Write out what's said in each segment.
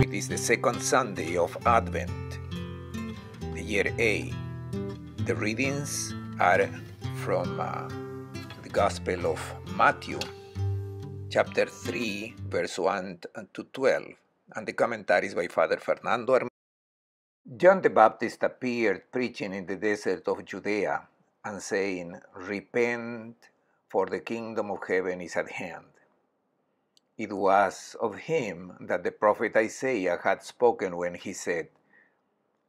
It is the second Sunday of Advent, the year A. The readings are from uh, the Gospel of Matthew, chapter 3, verse 1 to 12, and the commentaries by Father Fernando Armando. John the Baptist appeared preaching in the desert of Judea and saying, Repent, for the kingdom of heaven is at hand. It was of him that the prophet Isaiah had spoken when he said,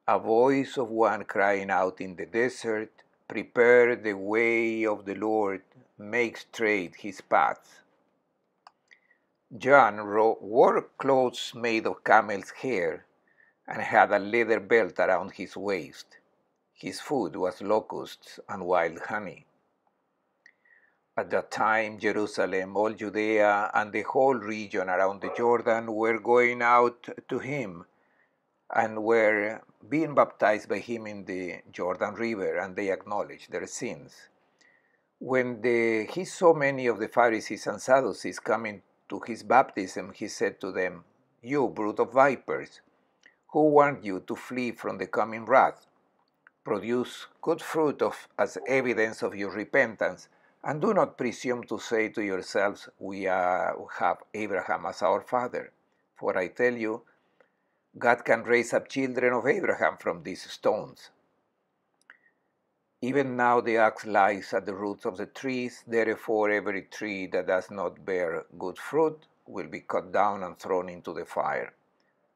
A voice of one crying out in the desert, Prepare the way of the Lord, make straight his paths. John wore clothes made of camel's hair and had a leather belt around his waist. His food was locusts and wild honey. At that time, Jerusalem, all Judea, and the whole region around the Jordan were going out to him and were being baptized by him in the Jordan River, and they acknowledged their sins. When the, he saw many of the Pharisees and Sadducees coming to his baptism, he said to them, You brood of vipers, who warned you to flee from the coming wrath? Produce good fruit of, as evidence of your repentance and do not presume to say to yourselves, We have Abraham as our father. For I tell you, God can raise up children of Abraham from these stones. Even now the axe lies at the roots of the trees, therefore every tree that does not bear good fruit will be cut down and thrown into the fire.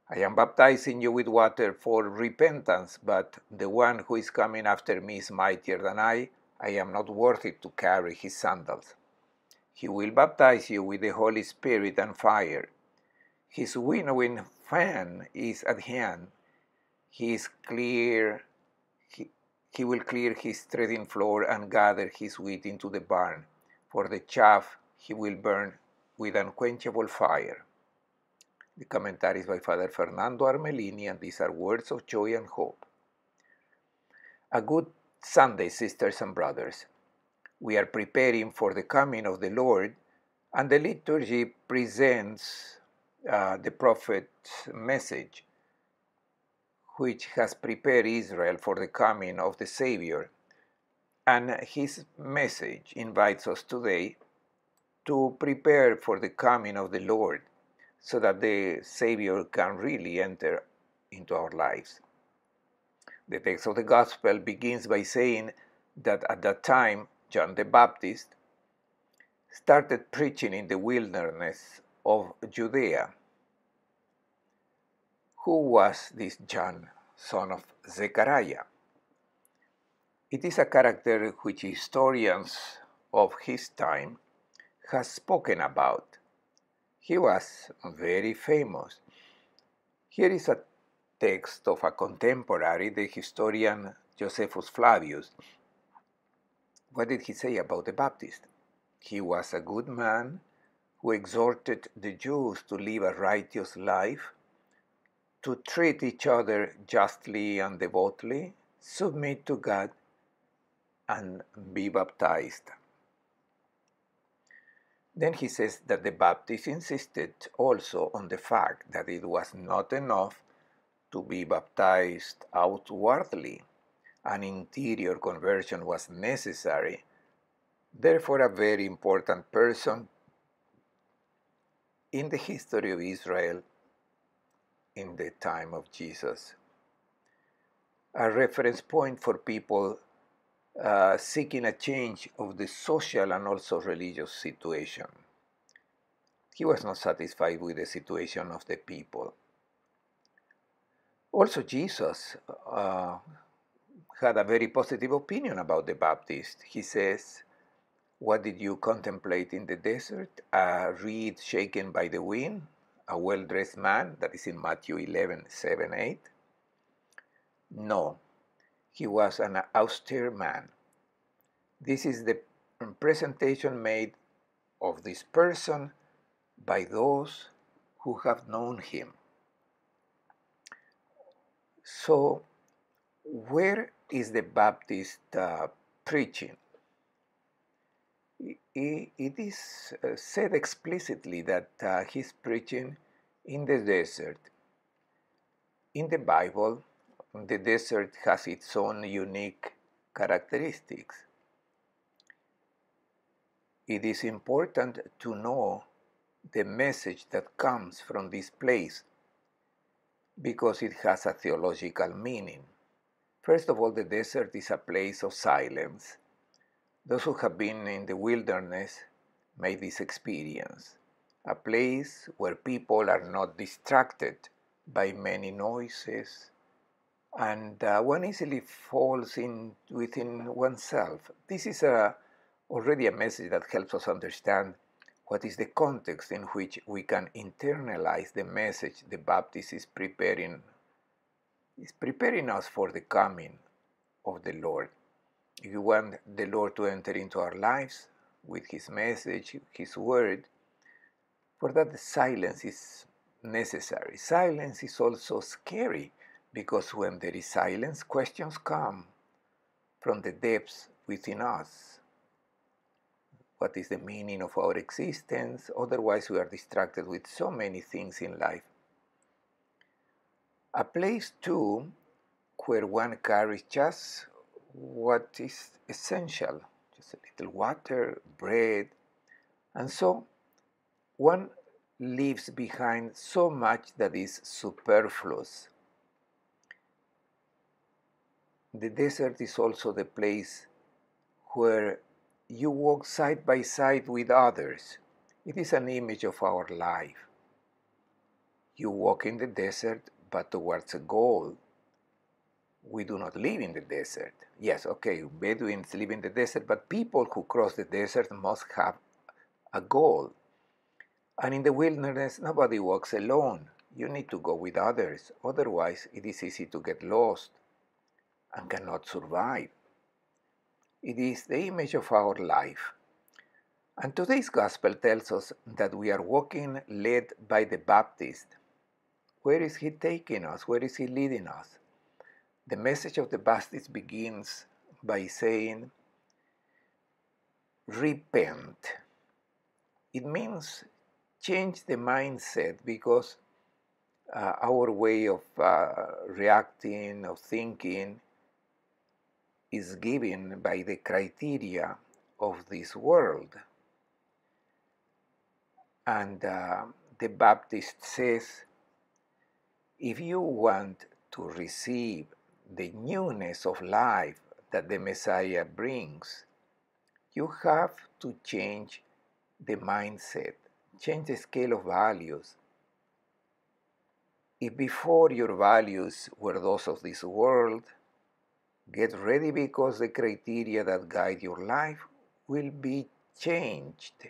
I am baptizing you with water for repentance, but the one who is coming after me is mightier than I I am not worthy to carry his sandals. He will baptize you with the Holy Spirit and fire. His winnowing fan is at hand. He is clear. He, he will clear his treading floor and gather his wheat into the barn. For the chaff he will burn with unquenchable fire. The commentary is by Father Fernando Armelini, and these are words of joy and hope. A good Sunday, sisters and brothers. We are preparing for the coming of the Lord, and the liturgy presents uh, the prophet's message, which has prepared Israel for the coming of the Savior. And his message invites us today to prepare for the coming of the Lord so that the Savior can really enter into our lives. The text of the Gospel begins by saying that at that time John the Baptist started preaching in the wilderness of Judea. Who was this John, son of Zechariah? It is a character which historians of his time have spoken about. He was very famous. Here is a text of a contemporary, the historian Josephus Flavius. What did he say about the Baptist? He was a good man who exhorted the Jews to live a righteous life, to treat each other justly and devoutly, submit to God, and be baptized. Then he says that the Baptist insisted also on the fact that it was not enough to be baptized outwardly. An interior conversion was necessary. Therefore, a very important person in the history of Israel in the time of Jesus. A reference point for people uh, seeking a change of the social and also religious situation. He was not satisfied with the situation of the people also, Jesus uh, had a very positive opinion about the Baptist. He says, What did you contemplate in the desert? A reed shaken by the wind, a well dressed man, that is in Matthew 11 7 8. No, he was an austere man. This is the presentation made of this person by those who have known him. So, where is the Baptist uh, preaching? it is uh, said explicitly that uh, he's preaching in the desert. In the Bible, the desert has its own unique characteristics. It is important to know the message that comes from this place because it has a theological meaning. First of all, the desert is a place of silence. Those who have been in the wilderness made this experience, a place where people are not distracted by many noises and uh, one easily falls in within oneself. This is a, uh, already a message that helps us understand what is the context in which we can internalize the message the Baptist is preparing? Is preparing us for the coming of the Lord. If you want the Lord to enter into our lives with His message, His word, for that silence is necessary. Silence is also scary because when there is silence, questions come from the depths within us. What is the meaning of our existence? Otherwise, we are distracted with so many things in life. A place, too, where one carries just what is essential, just a little water, bread, and so one leaves behind so much that is superfluous. The desert is also the place where you walk side by side with others. It is an image of our life. You walk in the desert, but towards a goal. We do not live in the desert. Yes, okay, Bedouins live in the desert, but people who cross the desert must have a goal. And in the wilderness, nobody walks alone. You need to go with others, otherwise, it is easy to get lost and cannot survive. It is the image of our life. And today's gospel tells us that we are walking led by the Baptist. Where is he taking us? Where is he leading us? The message of the Baptist begins by saying, Repent. It means change the mindset because uh, our way of uh, reacting, of thinking, is given by the criteria of this world. And uh, the Baptist says, if you want to receive the newness of life that the Messiah brings, you have to change the mindset, change the scale of values. If before your values were those of this world, Get ready because the criteria that guide your life will be changed.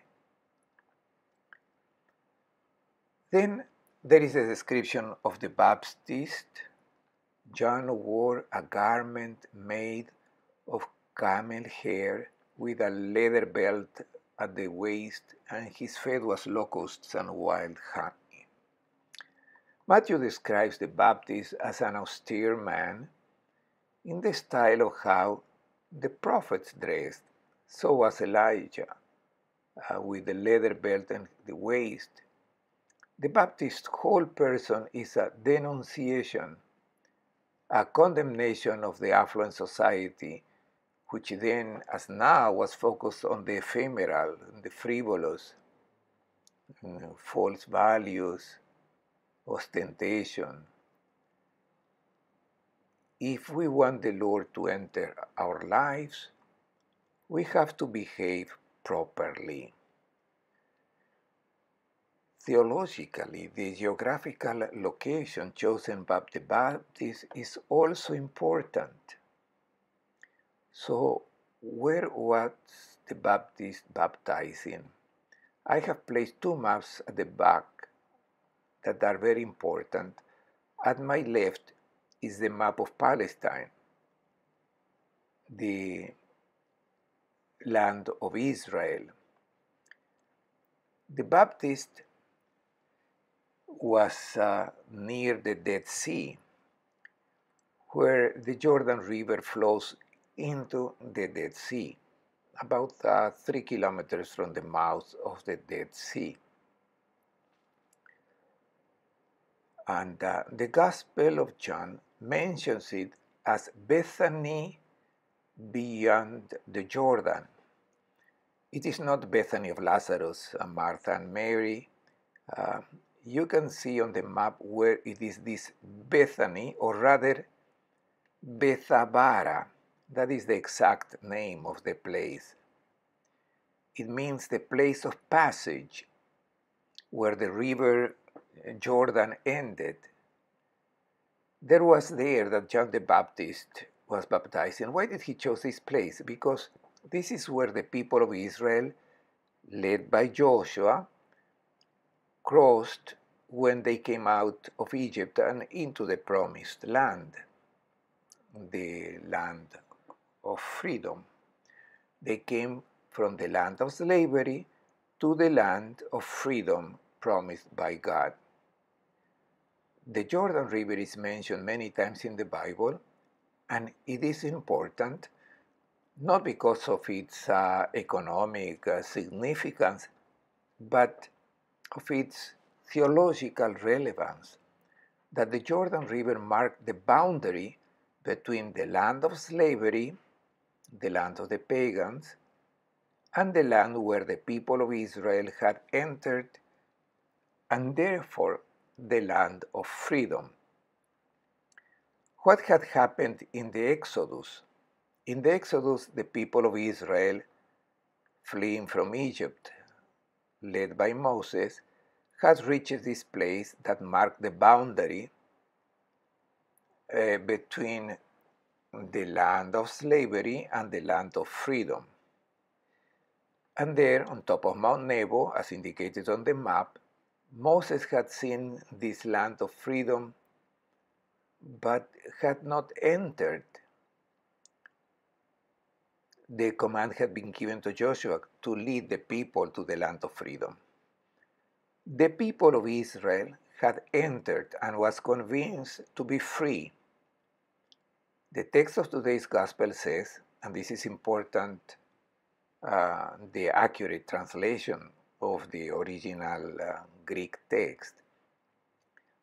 Then there is a description of the Baptist. John wore a garment made of camel hair with a leather belt at the waist, and his fed was locusts and wild honey. Matthew describes the Baptist as an austere man in the style of how the prophets dressed. So was Elijah, uh, with the leather belt and the waist. The Baptist's whole person is a denunciation, a condemnation of the affluent society, which then, as now, was focused on the ephemeral, the frivolous, mm, false values, ostentation if we want the Lord to enter our lives, we have to behave properly. Theologically, the geographical location chosen by the Baptist is also important. So, where was the Baptist baptizing? I have placed two maps at the back that are very important. At my left is the map of Palestine, the land of Israel. The Baptist was uh, near the Dead Sea, where the Jordan River flows into the Dead Sea, about uh, three kilometers from the mouth of the Dead Sea. And uh, the Gospel of John mentions it as Bethany beyond the Jordan. It is not Bethany of Lazarus and uh, Martha and Mary. Uh, you can see on the map where it is this Bethany, or rather Bethabara. That is the exact name of the place. It means the place of passage where the river uh, Jordan ended there was there that John the Baptist was baptized. And why did he choose this place? Because this is where the people of Israel, led by Joshua, crossed when they came out of Egypt and into the promised land, the land of freedom. They came from the land of slavery to the land of freedom promised by God. The Jordan River is mentioned many times in the Bible, and it is important not because of its uh, economic uh, significance, but of its theological relevance. That the Jordan River marked the boundary between the land of slavery, the land of the pagans, and the land where the people of Israel had entered, and therefore the land of freedom. What had happened in the Exodus? In the Exodus, the people of Israel, fleeing from Egypt, led by Moses, had reached this place that marked the boundary uh, between the land of slavery and the land of freedom. And there, on top of Mount Nebo, as indicated on the map, Moses had seen this land of freedom, but had not entered. The command had been given to Joshua to lead the people to the land of freedom. The people of Israel had entered and was convinced to be free. The text of today's gospel says, and this is important, uh, the accurate translation of the original uh, Greek text.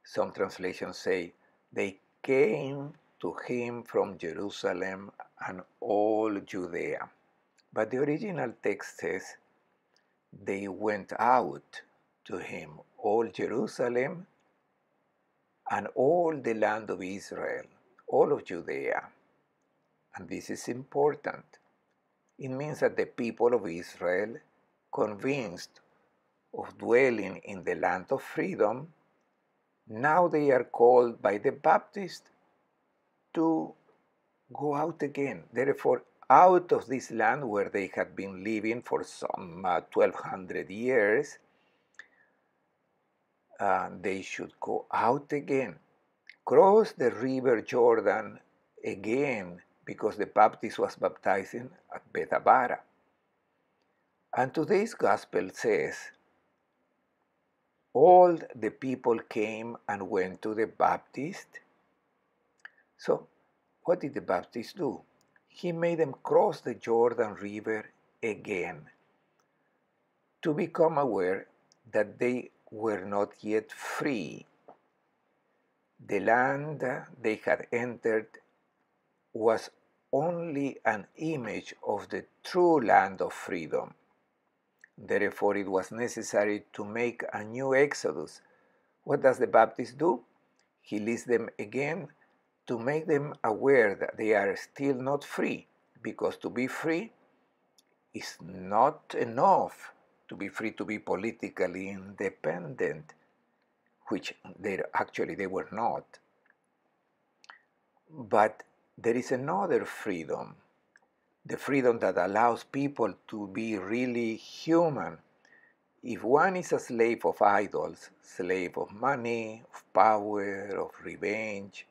Some translations say they came to him from Jerusalem and all Judea. But the original text says they went out to him, all Jerusalem and all the land of Israel, all of Judea. And this is important. It means that the people of Israel convinced of dwelling in the land of freedom, now they are called by the Baptist to go out again. Therefore, out of this land where they had been living for some uh, 1200 years, uh, they should go out again, cross the river Jordan again, because the Baptist was baptizing at Bethabara. And today's gospel says, all the people came and went to the Baptist. So, what did the Baptist do? He made them cross the Jordan River again to become aware that they were not yet free. The land they had entered was only an image of the true land of freedom. Therefore, it was necessary to make a new exodus. What does the Baptist do? He leads them again to make them aware that they are still not free, because to be free is not enough to be free to be politically independent, which they actually they were not. But there is another freedom the freedom that allows people to be really human. If one is a slave of idols, slave of money, of power, of revenge,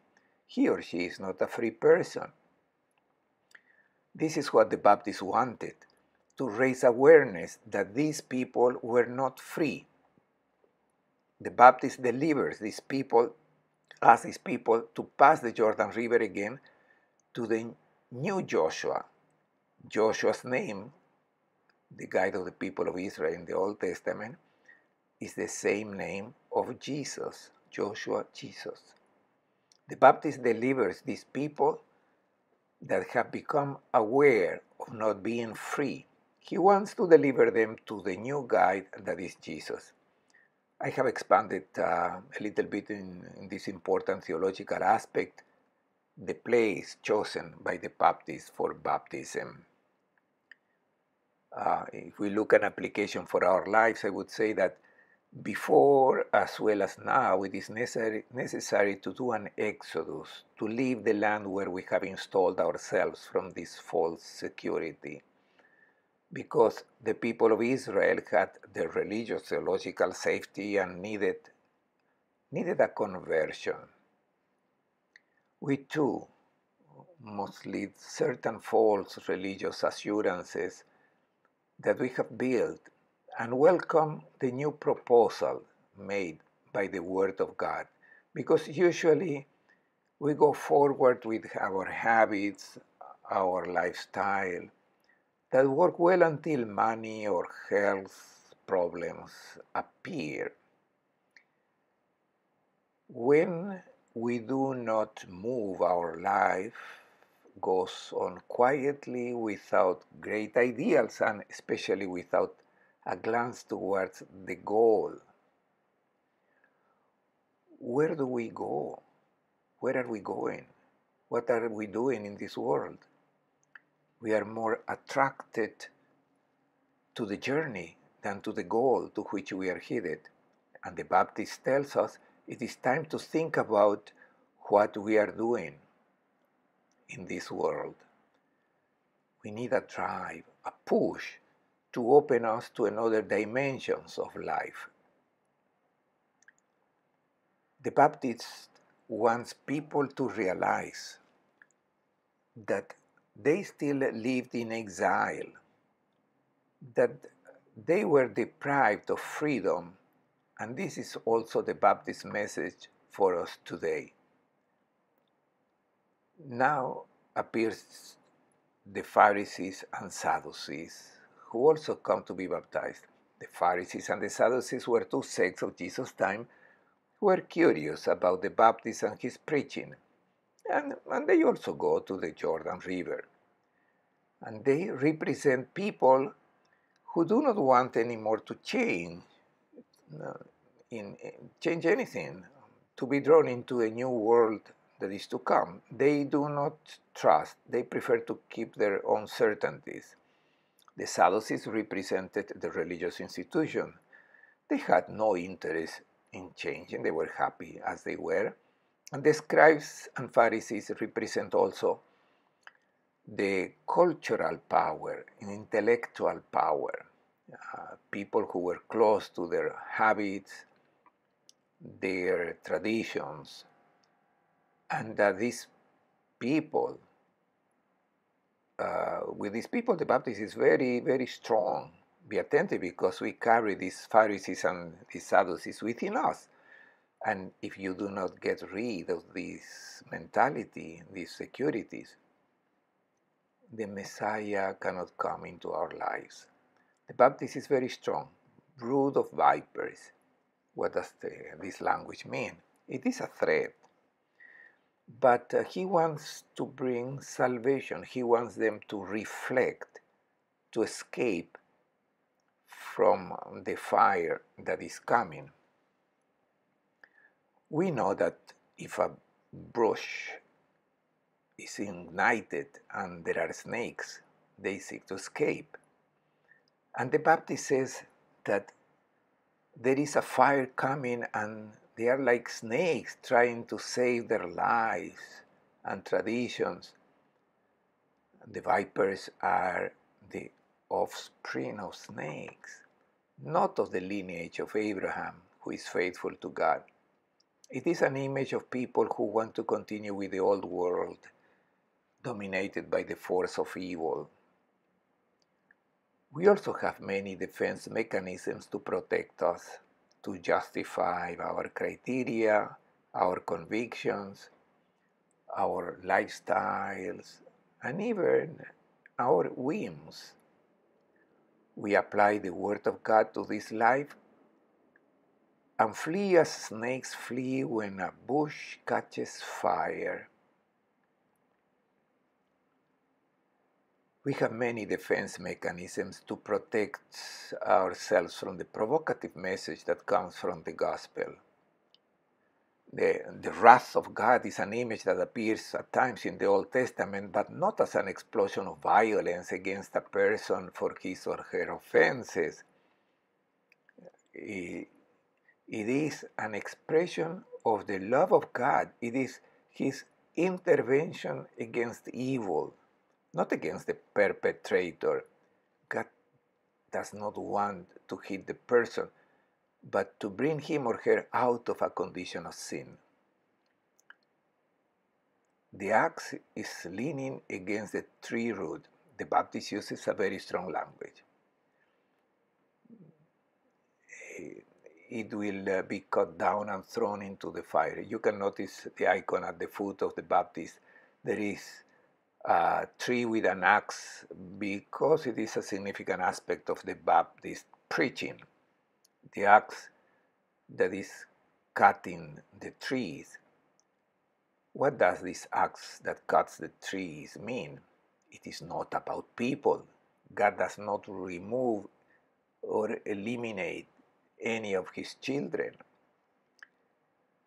he or she is not a free person. This is what the Baptists wanted to raise awareness that these people were not free. The Baptist delivers these people, asks these people to pass the Jordan River again to the new Joshua, Joshua's name, the guide of the people of Israel in the Old Testament, is the same name of Jesus, Joshua Jesus. The Baptist delivers these people that have become aware of not being free. He wants to deliver them to the new guide that is Jesus. I have expanded uh, a little bit in, in this important theological aspect the place chosen by the Baptist for baptism uh, if we look at application for our lives, I would say that before as well as now, it is necessary, necessary to do an exodus, to leave the land where we have installed ourselves from this false security. Because the people of Israel had the religious, theological safety and needed, needed a conversion. We too must leave certain false religious assurances that we have built and welcome the new proposal made by the Word of God because usually we go forward with our habits, our lifestyle that work well until money or health problems appear. When we do not move our life goes on quietly without great ideals and especially without a glance towards the goal. Where do we go? Where are we going? What are we doing in this world? We are more attracted to the journey than to the goal to which we are headed. And the Baptist tells us it is time to think about what we are doing in this world. We need a drive, a push to open us to another dimensions of life. The Baptist wants people to realize that they still lived in exile, that they were deprived of freedom, and this is also the Baptist message for us today. Now appears the Pharisees and Sadducees, who also come to be baptized. The Pharisees and the Sadducees were two sects of Jesus' time who were curious about the Baptist and his preaching, and, and they also go to the Jordan River. And they represent people who do not want anymore to change, uh, in, in change anything, to be drawn into a new world that is to come. They do not trust, they prefer to keep their own certainties. The Sadducees represented the religious institution. They had no interest in changing, they were happy as they were. And the scribes and Pharisees represent also the cultural power, intellectual power, uh, people who were close to their habits, their traditions, and that these people, uh, with these people, the Baptist is very, very strong. Be attentive because we carry these Pharisees and these Sadducees within us. And if you do not get rid of this mentality, these securities, the Messiah cannot come into our lives. The Baptist is very strong, brood of vipers. What does the, this language mean? It is a threat. But uh, he wants to bring salvation. He wants them to reflect, to escape from the fire that is coming. We know that if a brush is ignited and there are snakes, they seek to escape. And the Baptist says that there is a fire coming and they are like snakes trying to save their lives and traditions. The vipers are the offspring of snakes, not of the lineage of Abraham, who is faithful to God. It is an image of people who want to continue with the old world, dominated by the force of evil. We also have many defense mechanisms to protect us to justify our criteria, our convictions, our lifestyles, and even our whims. We apply the Word of God to this life and flee as snakes flee when a bush catches fire. We have many defense mechanisms to protect ourselves from the provocative message that comes from the gospel. The, the wrath of God is an image that appears at times in the Old Testament, but not as an explosion of violence against a person for his or her offenses. It, it is an expression of the love of God, it is His intervention against evil not against the perpetrator. God does not want to hit the person, but to bring him or her out of a condition of sin. The axe is leaning against the tree root. The Baptist uses a very strong language. It will uh, be cut down and thrown into the fire. You can notice the icon at the foot of the Baptist. There is uh, tree with an axe because it is a significant aspect of the Baptist preaching. The axe that is cutting the trees. What does this axe that cuts the trees mean? It is not about people. God does not remove or eliminate any of his children.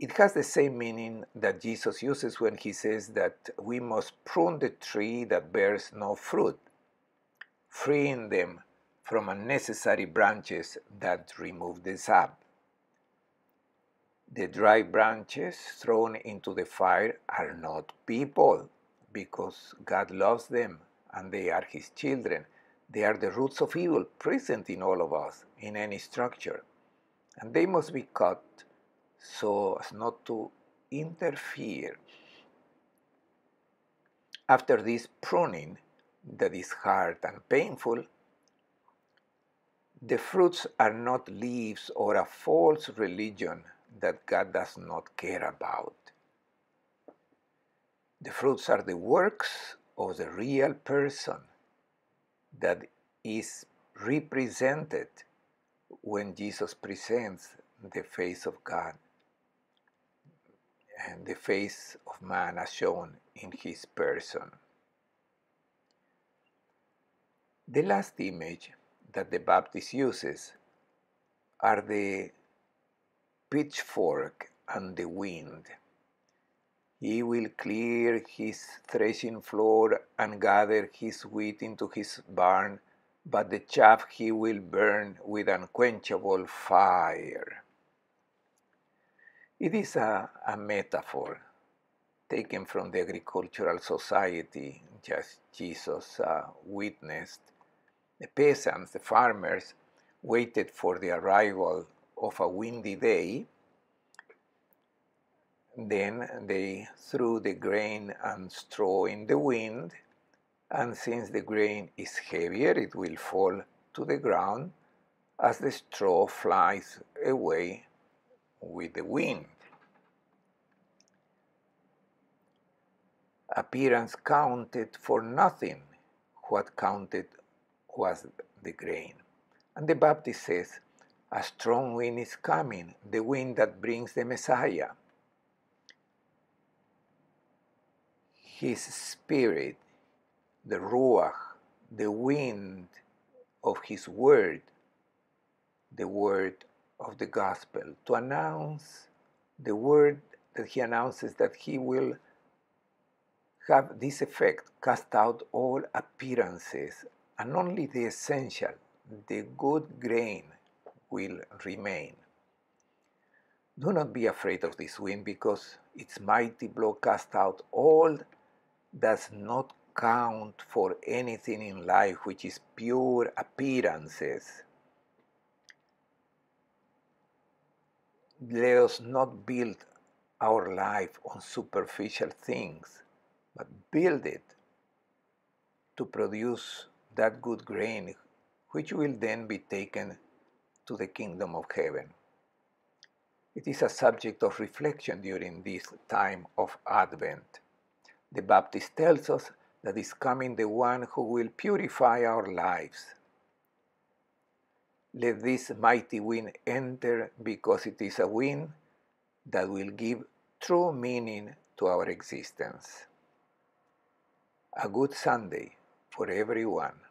It has the same meaning that Jesus uses when he says that we must prune the tree that bears no fruit, freeing them from unnecessary branches that remove the sap. The dry branches thrown into the fire are not people, because God loves them and they are His children. They are the roots of evil present in all of us, in any structure, and they must be cut so as not to interfere. After this pruning that is hard and painful, the fruits are not leaves or a false religion that God does not care about. The fruits are the works of the real person that is represented when Jesus presents the face of God and the face of man as shown in his person. The last image that the Baptist uses are the pitchfork and the wind. He will clear his threshing floor and gather his wheat into his barn, but the chaff he will burn with unquenchable fire. It is a, a metaphor taken from the agricultural society just Jesus uh, witnessed. The peasants, the farmers, waited for the arrival of a windy day. Then they threw the grain and straw in the wind, and since the grain is heavier, it will fall to the ground as the straw flies away with the wind. appearance counted for nothing. What counted was the grain. And the Baptist says, A strong wind is coming, the wind that brings the Messiah. His spirit, the Ruach, the wind of His word, the word of the gospel, to announce the word that He announces that He will have this effect cast out all appearances, and only the essential, the good grain, will remain. Do not be afraid of this wind, because its mighty blow cast out all does not count for anything in life which is pure appearances. Let us not build our life on superficial things but build it to produce that good grain, which will then be taken to the kingdom of heaven. It is a subject of reflection during this time of Advent. The Baptist tells us that is coming the one who will purify our lives. Let this mighty wind enter because it is a wind that will give true meaning to our existence a good Sunday for everyone.